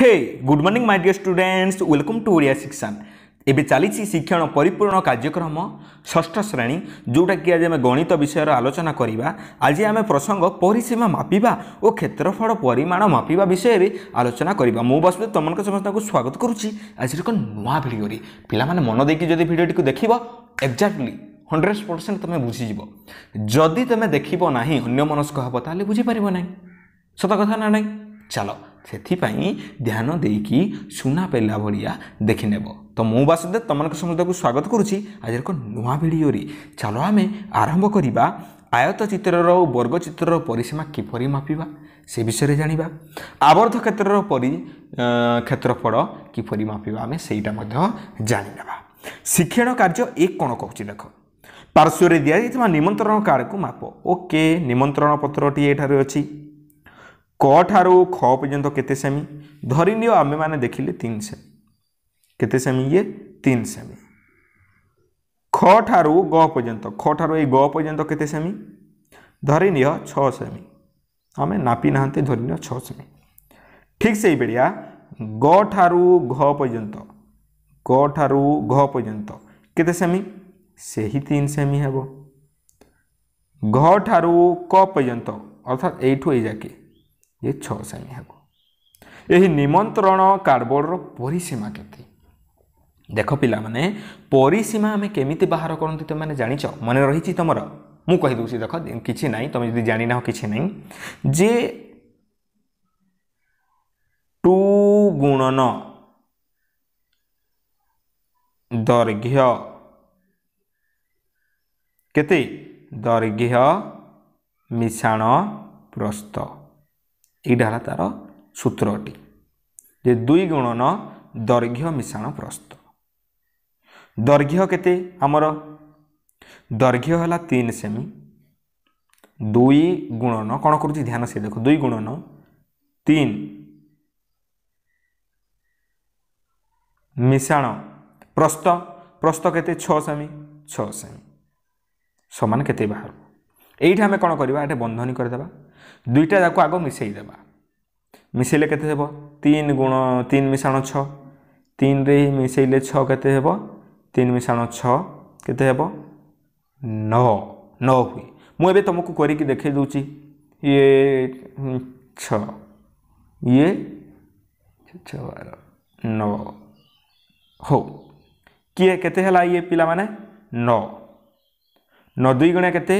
હે good morning my dear students welcome to Odia શિક્ષણ ଏବେ ଚାଲିଛି ଶିକ୍ଷଣ ପରିପୂରଣ କାର୍ଯ୍ୟକ୍ରମ ଷଷ୍ଠ ଶ୍ରେଣୀ ଯେଉଁଟାକି ଆଜି ଆମେ ଗଣିତ ବିଷୟର ଆଲୋଚନା କରିବା ଆଜି ଆମେ ପ୍ରସଙ୍ଗ ପରିସୀମା ମାପିବା ଓ କ୍ଷେତ୍ରଫଳ ପରିମାଣ ମାପିବା ବିଷୟରେ ଆଲୋଚନା କରିବା ମୁଁ ବସ୍ମୃତ ତମମାନଙ୍କ ସମସ୍ତଙ୍କୁ ସ୍ୱାଗତ କରୁଛି ଆଜିର ଏକ ନୂଆ ଭିଡ଼ିଓରେ ପିଲାମାନେ ମନ ଦେଇକି ଯଦି ଭିଡ଼ିଓଟିକୁ ଦେଖିବ ଏକ୍ଜାକ୍ଟଲି ହଣ୍ଡ୍ରେଡ଼ ପରସେଣ୍ଟ ତୁମେ ବୁଝିଯିବ ଯଦି ତୁମେ ଦେଖିବ ନାହିଁ ଅନ୍ୟମନସ୍କ ହେବ ତାହେଲେ ବୁଝିପାରିବ ନାହିଁ ସତ କଥା ନା ନାହିଁ ଚାଲ ସେଥିପାଇଁ ଧ୍ୟାନ ଦେଇକି ସୁନା ପେଲା ଭଳିଆ ଦେଖିନେବ ତ ମୁଁ ବାସୁଦେବ ତୁମମାନଙ୍କ ସମସ୍ତଙ୍କୁ ସ୍ୱାଗତ କରୁଛି ଆଜିର ଏକ ନୂଆ ଭିଡ଼ିଓରେ ଚାଲ ଆମେ ଆରମ୍ଭ କରିବା ଆୟତ ଚିତ୍ରର ଓ ବର୍ଗ ଚିତ୍ରର ପରିସୀମା କିପରି ମାପିବା ସେ ବିଷୟରେ ଜାଣିବା ଆବର୍ଦ୍ଧ କ୍ଷେତ୍ରର ପରି କ୍ଷେତ୍ରଫଳ କିପରି ମାପିବା ଆମେ ସେଇଟା ମଧ୍ୟ ଜାଣିନେବା ଶିକ୍ଷଣ କାର୍ଯ୍ୟ ଏ କ'ଣ କହୁଛି ଦେଖ ପାର୍ଶ୍ୱରେ ଦିଆଯାଇଥିବା ନିମନ୍ତ୍ରଣ କାର୍ଡ଼କୁ ମାପ ଓକେ ନିମନ୍ତ୍ରଣ ପତ୍ରଟି ଏଠାରେ ଅଛି कठारू ख पर्यत केमी धरनी आम मैंने देखिले तीन सेमी केमी ये तीन सेमी खु ग पर्यत खु ग पर्यत केमी धरनी छमी आम नापी ना धरनी छमी ठीक से भाया गु घ ग गु घ पर्यत केमी से ही तीन सेमी हे घु क पर्यत अर्थात यू ये ଯେ ଛଅ ସେମି ହେବ ଏହି ନିମନ୍ତ୍ରଣ କାର୍ବୋର୍ଡ଼ର ପରିସୀମା କେତେ ଦେଖ ପିଲାମାନେ ପରିସୀମା ଆମେ କେମିତି ବାହାର କରନ୍ତି ତୁମେମାନେ ଜାଣିଛ ମନେ ରହିଛି ତୁମର ମୁଁ କହିଦେଉଛି ଦେଖ କିଛି ନାହିଁ ତୁମେ ଯଦି ଜାଣିନାହ କିଛି ନାହିଁ ଯେ ଟୁ ଗୁଣନ ଦୈର୍ଘ୍ୟ କେତେ ଦୈର୍ଘ୍ୟ ମିଶାଣ ପ୍ରସ୍ତୁତ ଏଇଟା ହେଲା ତା'ର ସୂତ୍ରଟି ଯେ ଦୁଇ ଗୁଣନ ଦୈର୍ଘ୍ୟ ମିଶାଣ ପ୍ରସ୍ତ ଦୈର୍ଘ୍ୟ କେତେ ଆମର ଦୈର୍ଘ୍ୟ ହେଲା ତିନି ସେମି ଦୁଇ ଗୁଣନ କ'ଣ କରୁଛି ଧ୍ୟାନ ସେ ଦେଖ ଦୁଇ ଗୁଣନ ତିନି ମିଶାଣ ପ୍ରସ୍ତ ପ୍ରସ୍ତ କେତେ ଛଅ ସେମି ଛଅ ସେମି ସମାନ କେତେ ବାହାରୁ ଏଇଠି ଆମେ କ'ଣ କରିବା ଏଠି ବନ୍ଧନୀ କରିଦେବା দুইটা যাক আগ মিশাই দেবা মিশাইলে কেতে হব তিন গুণ তিন মিশাণ ছ তিনরে মিশাইলে ছ কেতে হব তিন মিশাণ ছ কেতে হব ন ন হুই মু এবে তোমাকে করিকি দেখাই দেছি ইয়ে ছ ইয়ে ছ বার ন হো কিয়ে কেতে হেলা ইয়ে পিলা মানে ন ন দুই গুণে কেতে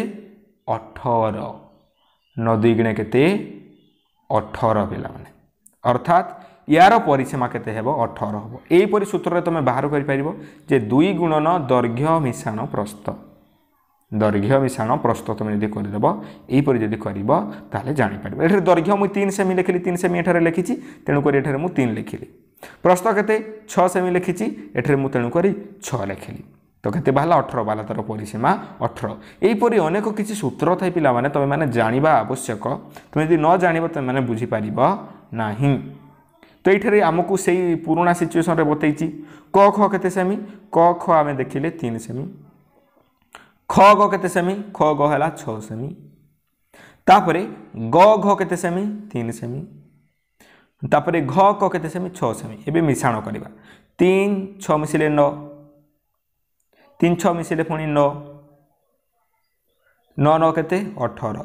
অঠর ন দুই গুণে কেতে অঠর পিলামানে অর্থাৎ ইয়ার পরিসীমা কেতে হব অঠর হব এইপরি সূত্রে তুমি বাহার করে পার যে দুই গুণন দৈর্ঘ্য মিশাণ প্রস্ত দৈর্ঘ্য মিশাণ প্রস্ত তুমি যদি করেদেব এইপরি যদি করব তাহলে জাঁপার এখানে দৈর্ঘ্য মু তিন সেমি লিখিলি তিন সেমি এখানে লিখিছি তেণুকরি এখানে মু তিন লিখিলি প্রস্ত কেতে ছ সেমি লিখিছি এখানে মু তেণুকরি ছ লিখিলি তো কেতে বাহালা অঠর বাহালা তার পরিসীমা অঠর এইপরি অনেক কিছু সূত্র থাকে পিলা মানে তুমি মানে জাঁয়া আবশ্যক তুমি যদি ন জাঁব তুমি মানে বুঝিপার না তো এইখানে আমি সেই পুরোনা সিচুয়েসনরে বতাইছি ক খ কেতে সেমি ক খ আমি দেখিলে তিন সেমি খ গ কেতে সেমি খ গ হল ছ সেমি তাপরে গ ঘ কেতে সেমি তিন সেমি তাপরে ঘ ক কেতে সেমি ছ সেমি এবে মিশ্রণ করা তিন ছ মিশিলে ন তিন ছ ମିଶିଲେ ପୁଣି ନଅ ନଅ ନଅ କେତେ ଅଠର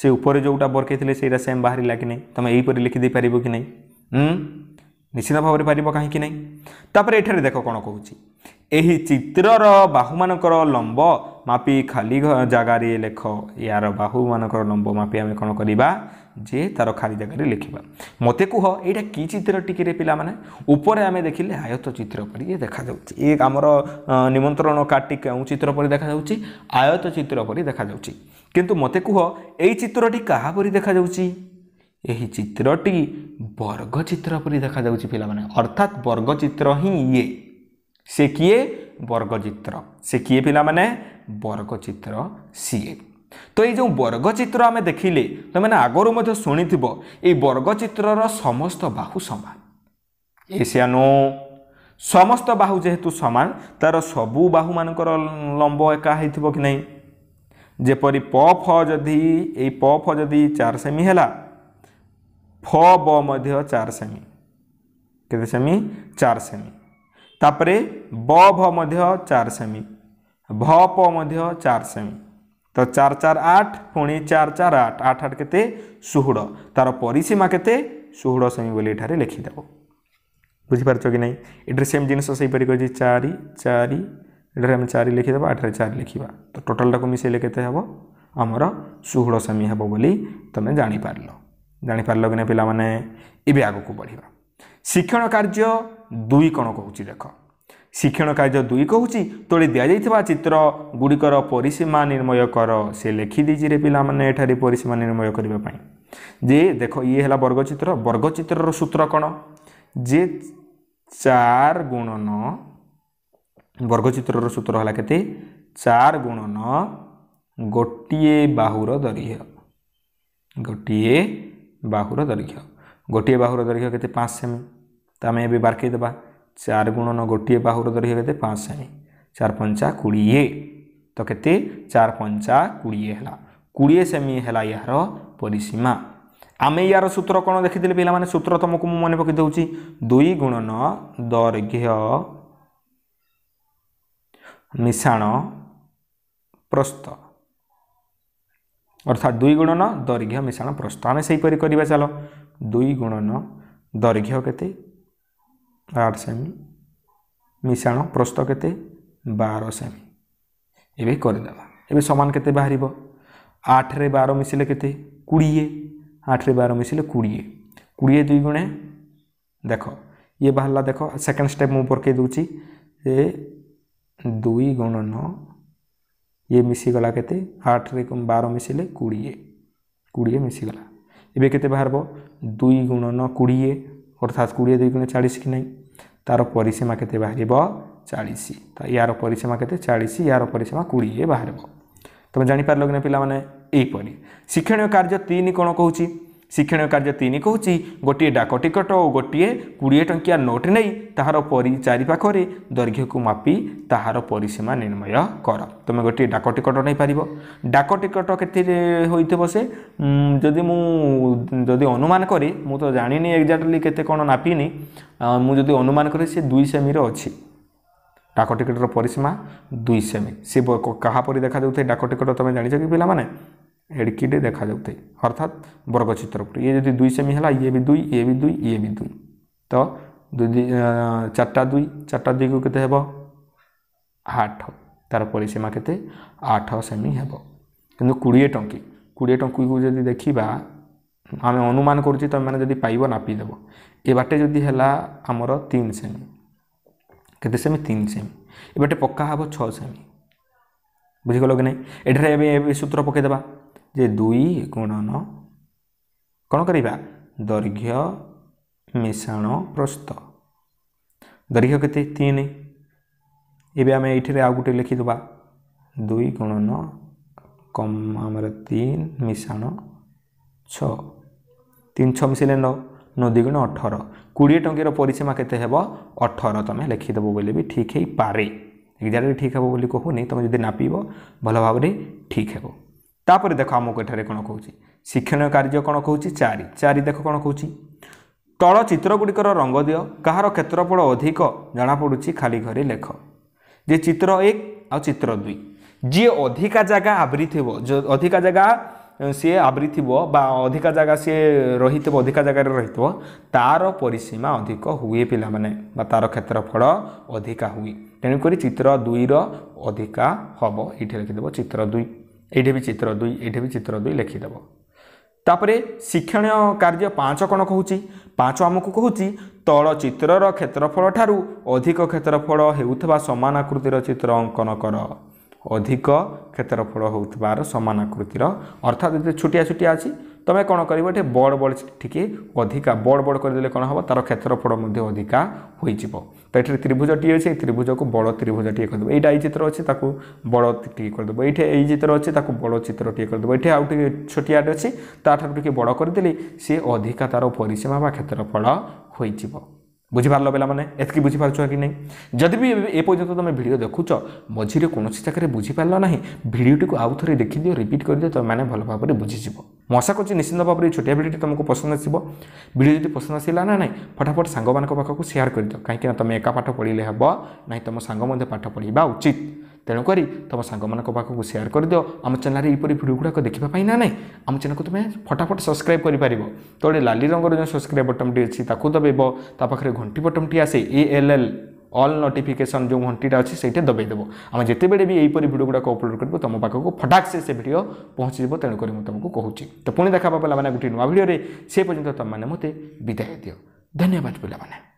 ସେ ଉପରେ ଯେଉଁଟା ବର୍କେଇଥିଲେ ସେଇଟା ସେମ୍ ବାହାରିଲା କି ନାହିଁ ତୁମେ ଏହିପରି ଲେଖିଦେଇପାରିବ କି ନାହିଁ ନିଶ୍ଚିତ ଭାବରେ ପାରିବ କାହିଁକି ନାହିଁ ତାପରେ ଏଠାରେ ଦେଖ କ'ଣ କହୁଛି ଏହି ଚିତ୍ରର ବାହୁମାନଙ୍କର ଲମ୍ବ ମାପି ଖାଲି ଜାଗାରେ ଲେଖ ଏହାର ବାହୁମାନଙ୍କର ଲମ୍ବ ମାପି ଆମେ କ'ଣ କରିବା ଯେ ତା'ର ଖାଲି ଜାଗାରେ ଲେଖିବା ମୋତେ କୁହ ଏଇଟା କି ଚିତ୍ର ଟିକିରେ ପିଲାମାନେ ଉପରେ ଆମେ ଦେଖିଲେ ଆୟତ ଚିତ୍ର ପରି ଇଏ ଦେଖାଯାଉଛି ଏ ଆମର ନିମନ୍ତ୍ରଣ କାର୍ଡ଼ଟି କେଉଁ ଚିତ୍ର ପରି ଦେଖାଯାଉଛି ଆୟତ ଚିତ୍ର ପରି ଦେଖାଯାଉଛି କିନ୍ତୁ ମୋତେ କୁହ ଏଇ ଚିତ୍ରଟି କାହା ପରି ଦେଖାଯାଉଛି ଏହି ଚିତ୍ରଟି ବର୍ଗଚିତ୍ର ପରି ଦେଖାଯାଉଛି ପିଲାମାନେ ଅର୍ଥାତ୍ ବର୍ଗଚିତ୍ର ହିଁ ଇଏ ସେ କିଏ ବର୍ଗଚିତ୍ର ସେ କିଏ ପିଲାମାନେ ବର୍ଗଚିତ୍ର ସିଏ তো এই ଯେଉଁ ବର୍ଗଚିତ୍ର ଆମେ ଦେଖିଲେ ତୁମେମାନେ ଆଗରୁ ମଧ୍ୟ ଶୁଣିଥିବ ଏଇ ବର୍ଗଚିତ୍ରର ସମସ୍ତ ବାହୁ ସମାନ ଏସିଆନୋ ସମସ୍ତ ବାହୁ ଯେହେତୁ ସମାନ ତା'ର ସବୁ ବାହୁମାନଙ୍କର ଲମ୍ବ ଏକା ହେଇଥିବ କି ନାହିଁ ଯେପରି ପ ଫ ଯଦି ଏଇ ପ ଫ ଯଦି ଚାର ସେମି ହେଲା ଫ ବ ମଧ୍ୟ ଚାର ସେମି କେତେ ସେମି ଚାର ସେମି ତାପରେ ବ ଭ ମଧ୍ୟ ଚାର ସେମି ଭ ପ ମଧ୍ୟ ଚାର ସେମି तो चार चार आठ पुणी चार चार आठ आठ आठ के षोह तार परिसीमा के षोह सेमी बोली ये लिखिदेव बुझिपार कि ना ये सेम जिन से चार चार ये चार लिखिदे आठ चार लिखा तो टोटालटा को मिसेले के हम आमर सेमी हे बोली तुम जापार जापर कि ना पे आगे बढ़ा शिक्षण कार्य दुई कौन कौच देख ଶିକ୍ଷଣ କାର୍ଯ୍ୟ ଦୁଇ କହୁଛି ତୋଳି ଦିଆଯାଇଥିବା ଚିତ୍ରଗୁଡ଼ିକର ପରିସୀମା ନିର୍ଣ୍ଣୟ କର ସେ ଲେଖିଦେଇଛି ରେ ପିଲାମାନେ ଏଠାରେ ପରିସୀମା ନିର୍ଣ୍ଣୟ କରିବା ପାଇଁ ଯେ ଦେଖ ଇଏ ହେଲା ବର୍ଗଚିତ୍ର ବର୍ଗଚିତ୍ରର ସୂତ୍ର କ'ଣ ଯେ ଚାର ଗୁଣନ ବର୍ଗଚିତ୍ରର ସୂତ୍ର ହେଲା କେତେ ଚାର ଗୁଣନ ଗୋଟିଏ ବାହୁର ଦୈର୍ଘ୍ୟ ଗୋଟିଏ ବାହୁର ଦୈର୍ଘ୍ୟ ଗୋଟିଏ ବାହୁର ଦୈର୍ଘ୍ୟ କେତେ ପାଞ୍ଚ ସେମି ତ ଆମେ ଏବେ ବାର କରିଦେବା ચાર ગુણોનો ગોટીએ બાહુરો ધરી કેતે પાંસાણી ચાર પંચા કોડીએ તો કેતે ચાર પંચા કોડીએ હેલા કોડીએ સેમી હેલા યાર પરિસીમા ଆମେ ୟାର ସୂତ୍ର କ'ଣ ଦେଖିଥିଲେ ପିଲାମାନେ ସୂତ୍ର ତୁମକୁ ମୁଁ ମନେ ପକାଇ ଦେଉଛି ଦୁଇ ଗୁଣନ ଦୈର୍ଘ୍ୟ ମିଶାଣ ପ୍ରସ୍ତ ଅର୍ଥାତ ଦୁଇ ଗୁଣନ ଦୈର୍ଘ୍ୟ ମିଶାଣ ପ୍ରସ୍ତ ଆମେ ସେହିପରି କରିବା ଚାଲ ଦୁଇ ଗୁଣନ ଦୈର୍ଘ୍ୟ କେତେ আট সেমি ମିଶାଣ ପ୍ରସ୍ତ କେତେ ବାର ସେମି ଏବେ କରିଦେବା ଏବେ ସମାନ କେତେ ବାହାରିବ ଆଠରେ ବାର ମିଶିଲେ କେତେ କୋଡ଼ିଏ ଆଠରେ ବାର ମିଶିଲେ କୋଡ଼ିଏ କୋଡ଼ିଏ ଦୁଇ ଗୁଣେ ଦେଖ ଇଏ ବାହାରିଲା ଦେଖ ସେକେଣ୍ଡ ଷ୍ଟେପ୍ ମୁଁ ପକେଇ ଦେଉଛି ଏ ଦୁଇ ଗୁଣ ନଅ ଇଏ ମିଶିଗଲା କେତେ ଆଠରେ ବାର ମିଶିଲେ କୋଡ଼ିଏ କୋଡ଼ିଏ ମିଶିଗଲା ଏବେ କେତେ ବାହାରିବ ଦୁଇ ଗୁଣ ନଅ କୋଡ଼ିଏ अर्थात कोड़े दुई गुण चालीस कि नहीं तार परिसीमा के बाहर चालीस तो यार परिसीमा के चालीस यार परिसीमा कोड़े बाहर तुम जापार कि ना पे शिक्षण कार्य तीन कौन कौन ଶିକ୍ଷଣୀୟ କାର୍ଯ୍ୟ ତିନି କହୁଛି ଗୋଟିଏ ଡାକ ଟିକଟ ଓ ଗୋଟିଏ କୋଡ଼ିଏ ଟଙ୍କିଆ ନୋଟ୍ ନେଇ ତାହାର ପରି ଚାରିପାଖରେ ଦୈର୍ଘ୍ୟକୁ ମାପି ତାହାର ପରିସୀମା ନିର୍ଣ୍ଣୟ କର ତୁମେ ଗୋଟିଏ ଡାକ ଟିକଟ ନେଇପାରିବ ଡାକ ଟିକଟ କେତେରେ ହୋଇଥିବ ସେ ଯଦି ମୁଁ ଯଦି ଅନୁମାନ କରେ ମୁଁ ତ ଜାଣିନି ଏକ୍ଜାକ୍ଟଲି କେତେ କ'ଣ ନାପିନି ମୁଁ ଯଦି ଅନୁମାନ କରେ ସେ ଦୁଇ ସେମିର ଅଛି ଡାକ ଟିକେଟର ପରିସୀମା ଦୁଇ ସେମି ସେ କାହା ପରି ଦେଖାଯାଉଥାଏ ଡାକ ଟିକେଟ ତୁମେ ଜାଣିଛ କି ପିଲାମାନେ हेडकिटे देखा जाए अर्थात वर्ग चित्र ये जदि दुई सेमी है ये भी दुई ये भी दुई ये भी दुई तो चार्टा दुई चार्टा दुई को केते आठ तार परिसीमा केते आठ सेमी हे कि कोड़े टंकी कोड़े टंकी को जदि देखा आम अनुमान करुचे तुम मैंने जदि पाइब नापिदेव ए बाटे जदि है आमर तीन सेमी केमी तीन सेमी ए बाटे पक्का हे छमी बुझीगल कि ना सूत्र पकईदे যে ଦୁଇ ଗୁଣନ କ'ଣ କରିବା ଦୈର୍ଘ୍ୟ ମିଶାଣ ପ୍ରସ୍ତ ଦୈର୍ଘ୍ୟ କେତେ ତିନି ଏବେ ଆମେ ଏଇଠିରେ ଆଉ ଗୋଟେ ଲେଖିଦେବା ଦୁଇ ଗୁଣନ କମ୍ ଆମର ତିନି ମିଶାଣ ଛଅ ତିନି ଛଅ ମିଶିଲେ ନଅ ନଅ ଦୁଇ ଗୁଣ ଅଠର କୋଡ଼ିଏ ଟଙ୍କାର ପରିସୀମା କେତେ ହେବ ଅଠର ତୁମେ ଲେଖିଦେବ ବୋଲି ବି ଠିକ୍ ହେଇପାରେ ଏକ୍ଜାକ୍ଟଲି ଠିକ୍ ହେବ ବୋଲି କହୁନି ତୁମେ ଯଦି ନାପିବ ଭଲ ଭାବରେ ଠିକ୍ ହେବ ତାପରେ ଦେଖ ଆମକୁ ଏଠାରେ କ'ଣ କହୁଛି ଶିକ୍ଷଣୀୟ କାର୍ଯ୍ୟ କ'ଣ କହୁଛି ଚାରି ଚାରି ଦେଖ କ'ଣ କହୁଛି ତଳ ଚିତ୍ରଗୁଡ଼ିକର ରଙ୍ଗ ଦିଅ କାହାର କ୍ଷେତ୍ରଫଳ ଅଧିକ ଜଣାପଡ଼ୁଛି ଖାଲି ଘରେ ଲେଖ ଯେ ଚିତ୍ର ଏକ ଆଉ ଚିତ୍ର ଦୁଇ ଯିଏ ଅଧିକା ଜାଗା ଆବରିଥିବ ଅଧିକା ଜାଗା ସିଏ ଆବରିଥିବ ବା ଅଧିକା ଜାଗା ସିଏ ରହିଥିବ ଅଧିକା ଜାଗାରେ ରହିଥିବ ତା'ର ପରିସୀମା ଅଧିକ ହୁଏ ପିଲାମାନେ ବା ତା'ର କ୍ଷେତ୍ରଫଳ ଅଧିକା ହୁଏ ତେଣୁକରି ଚିତ୍ର ଦୁଇର ଅଧିକା ହେବ ଏଇଠି ଲେଖିଥିବ ଚିତ୍ର ଦୁଇ ଏଇଠି ବି ଚିତ୍ର ଦୁଇ ଏଇଠି ବି ଚିତ୍ର ଦୁଇ ଲେଖିଦେବ ତାପରେ ଶିକ୍ଷଣୀୟ କାର୍ଯ୍ୟ ପାଞ୍ଚ କ'ଣ କହୁଛି ପାଞ୍ଚ ଆମକୁ କହୁଛି ତଳ ଚିତ୍ରର କ୍ଷେତ୍ରଫଳ ଠାରୁ ଅଧିକ କ୍ଷେତ୍ରଫଳ ହେଉଥିବା ସମାନ ଆକୃତିର ଚିତ୍ର ଅଙ୍କନ କର ଅଧିକ କ୍ଷେତ୍ରଫଳ ହେଉଥିବାର ସମାନ ଆକୃତିର ଅର୍ଥାତ୍ ଯେତେ ଛୋଟିଆ ଛୋଟିଆ ଅଛି তুমি କ'ଣ କରିବ ଏଠି ବଡ଼ ବଡ଼ ଟିକେ ଅଧିକା ବଡ଼ ବଡ଼ କରିଦେଲେ କ'ଣ ହେବ ତା'ର କ୍ଷେତ୍ରଫଳ ମଧ୍ୟ ଅଧିକା ହୋଇଯିବ ତ ଏଠାରେ ତ୍ରିଭୁଜଟିଏ ଅଛି ଏଇ ତ୍ରିଭୁଜକୁ ବଡ଼ ତ୍ରିଭୁଜଟିଏ କରିଦେବ ଏଇଟା ଏଇ ଚିତ୍ର ଅଛି ତାକୁ ବଡ଼ ଟିକେ କରିଦେବ ଏଇଠି ଏଇ ଚିତ୍ର ଅଛି ତାକୁ ବଡ଼ ଚିତ୍ରଟିଏ କରିଦେବ ଏଠି ଆଉ ଟିକେ ଛୋଟିଆଟେ ଅଛି ତା'ଠାରୁ ଟିକେ ବଡ଼ କରିଦେଲେ ସିଏ ଅଧିକା ତା'ର ପରିସୀମା ବା କ୍ଷେତ୍ରଫଳ ହୋଇଯିବ ବୁଝିପାରିଲ ପିଲାମାନେ ଏତିକି ବୁଝିପାରୁଛ କି ନାହିଁ ଯଦି ବି ଏ ପର୍ଯ୍ୟନ୍ତ ତୁମେ ଭିଡ଼ିଓ ଦେଖୁଛ ମଝିରେ କୌଣସି ଜାଗାରେ ବୁଝିପାରିଲ ନାହିଁ ଭିଡ଼ିଓଟିକୁ ଆଉ ଥରେ ଦେଖିଦିଅ ରିପିଟ୍ କରିଦିଅ ତୁମେମାନେ ଭଲ ଭାବରେ ବୁଝିଯିବ ମୁଁ ଆଶା କରୁଛି ନିଶ୍ଚିନ୍ତ ଭାବରେ ଏ ଛୋଟିଆ ଭିଡ଼ିଓଟି ତୁମକୁ ପସନ୍ଦ ଆସିବ ଭିଡ଼ିଓ ଯଦି ପସନ୍ଦ ଆସିଲା ନା ନାହିଁ ଫଟାଫଟ ସାଙ୍ଗମାନଙ୍କ ପାଖକୁ ସେୟାର କରିଦିଅ କାହିଁକିନା ତୁମେ ଏକା ପାଠ ପଢ଼ିଲେ ହେବ ନାହିଁ ତୁମ ସାଙ୍ଗ ମଧ୍ୟ ପାଠ ପଢ଼ିବା ଉଚିତ তেণুকরি তুম সাংমানক পাখক সেয়ার করেদিও আম চ্যানেল এইপরি ভিডিও গুড়া দেখা না না আম চ্যানেলকে তুমি ফটাফট সবসক্রাইব করে তোড়ে লালি রঙর যে সবসক্রাইব বটনটি অছি তাকে দবাইব তা পাখে ঘণ্টি বটনটি আসে এ এল এল অল নোটিফিকেসন যে ঘণ্টিটা অছি সেইটা দবাইদেব আমি যেতবে বি এইপরি ভিডিও গুড়া অপলোড করবো তুম পাখক ফটাকসে সে ভিডিও পৌঁছিযোগ তেণুকরি মু তোমাকে কুচি তো পুঁ দেখা পাবো পিলামানে গোটি নূয়া ভিডিওরে সে পর্যন্ত তুমি মতো বিদায় দিও ধন্যবাদ পিলামানে